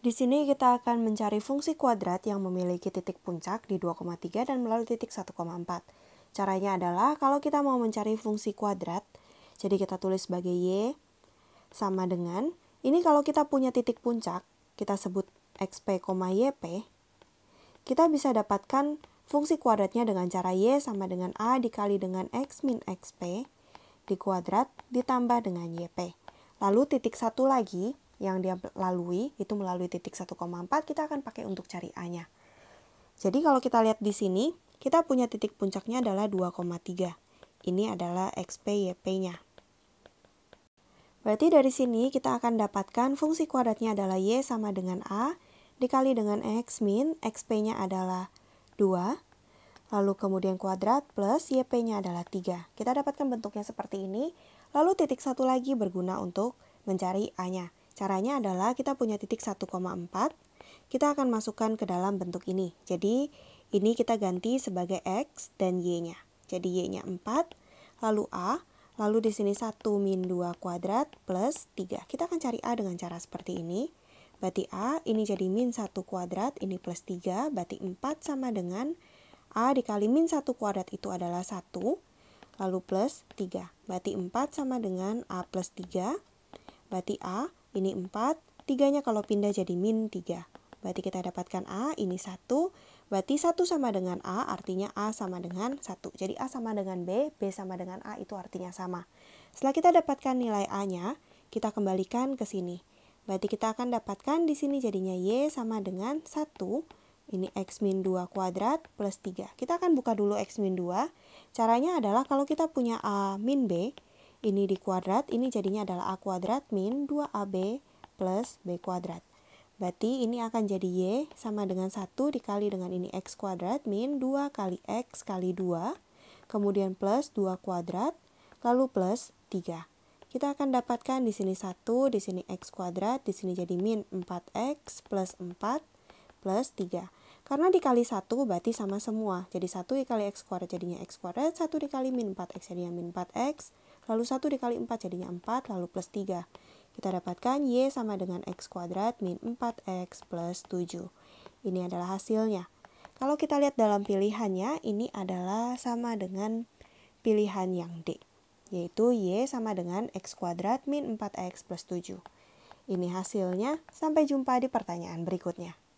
Di sini kita akan mencari fungsi kuadrat yang memiliki titik puncak di 2,3 dan melalui titik 1,4. Caranya adalah kalau kita mau mencari fungsi kuadrat, jadi kita tulis sebagai Y sama dengan, ini kalau kita punya titik puncak, kita sebut XP, YP, kita bisa dapatkan fungsi kuadratnya dengan cara Y sama dengan A dikali dengan X min XP di kuadrat ditambah dengan YP. Lalu titik satu lagi, yang dia lalui itu melalui titik 1,4 kita akan pakai untuk cari A-nya. Jadi kalau kita lihat di sini, kita punya titik puncaknya adalah 2,3. Ini adalah XP YP-nya. Berarti dari sini kita akan dapatkan fungsi kuadratnya adalah Y sama dengan A dikali dengan X min, XP-nya adalah 2, lalu kemudian kuadrat plus YP-nya adalah 3. Kita dapatkan bentuknya seperti ini, lalu titik satu lagi berguna untuk mencari A-nya. Caranya adalah kita punya titik 1,4, kita akan masukkan ke dalam bentuk ini. Jadi ini kita ganti sebagai X dan Y-nya. Jadi Y-nya 4, lalu A, lalu di sini 1 min 2 kuadrat plus 3. Kita akan cari A dengan cara seperti ini. Berarti A ini jadi min 1 kuadrat, ini plus 3, berarti 4 sama dengan A dikali min 1 kuadrat itu adalah 1, lalu plus 3. Berarti 4 sama dengan A plus 3, berarti A ini 4, tiganya kalau pindah jadi min 3. Berarti kita dapatkan A, ini 1. Berarti 1 sama dengan A, artinya A sama dengan 1. Jadi A sama dengan B, B sama dengan A itu artinya sama. Setelah kita dapatkan nilai A-nya, kita kembalikan ke sini. Berarti kita akan dapatkan di sini jadinya Y sama dengan 1. Ini X min 2 kuadrat plus 3. Kita akan buka dulu X min 2. Caranya adalah kalau kita punya A min B, ini dikuadrat, ini jadinya adalah A kuadrat min 2AB plus B kuadrat. Berarti ini akan jadi Y sama dengan 1 dikali dengan ini X kuadrat min 2 kali X kali 2, kemudian plus 2 kuadrat, lalu plus 3. Kita akan dapatkan di sini 1, di sini X kuadrat, di sini jadi min 4X plus 4 plus 3. Karena dikali 1 berarti sama semua. Jadi 1 dikali x kuadrat jadinya x kuadrat, 1 dikali min 4x jadinya min 4x, Lalu 1 dikali 4 jadinya 4, lalu plus 3. Kita dapatkan Y sama dengan X kuadrat min 4X plus 7. Ini adalah hasilnya. Kalau kita lihat dalam pilihannya, ini adalah sama dengan pilihan yang D, yaitu Y sama dengan X kuadrat min 4X plus 7. Ini hasilnya, sampai jumpa di pertanyaan berikutnya.